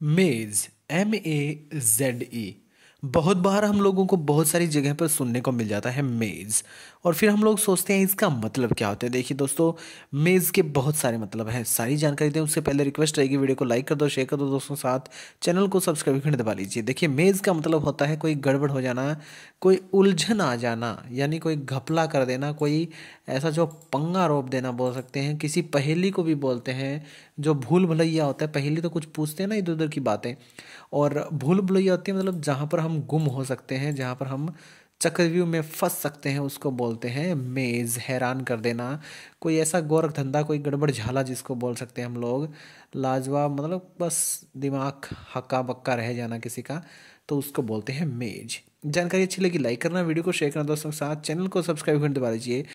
Maze M A Z E बहुत बार हम लोगों को बहुत सारी जगह पर सुनने को मिल जाता है मेज़ और फिर हम लोग सोचते हैं इसका मतलब क्या होता है देखिए दोस्तों मेज़ के बहुत सारे मतलब हैं सारी जानकारी दें उससे पहले रिक्वेस्ट रहेगी वीडियो को लाइक कर दो शेयर कर दो दोस्तों साथ चैनल को सब्सक्राइब करने दबा लीजिए देखिए मेज़ का मतलब होता है कोई गड़बड़ हो जाना कोई उलझन आ जाना यानी कोई घपला कर देना कोई ऐसा जो पंगा रोप देना बोल सकते हैं किसी पहेली को भी बोलते हैं जो भूल भलैया होता है पहेली तो कुछ पूछते हैं ना इधर उधर की बातें और भूल भलैया होती है मतलब जहाँ पर हम गुम हो सकते हैं जहाँ पर हम चक्रव्यूह में फंस सकते हैं उसको बोलते हैं मेज़ हैरान कर देना कोई ऐसा गोरख धंधा कोई गड़बड़ झाला जिसको बोल सकते हैं हम लोग लाजवाब मतलब बस दिमाग हक्का बक्का रह जाना किसी का तो उसको बोलते हैं मेज जानकारी अच्छी लगी लाइक करना वीडियो को शेयर करना दोस्तों के साथ चैनल को सब्सक्राइब करने दबा दीजिए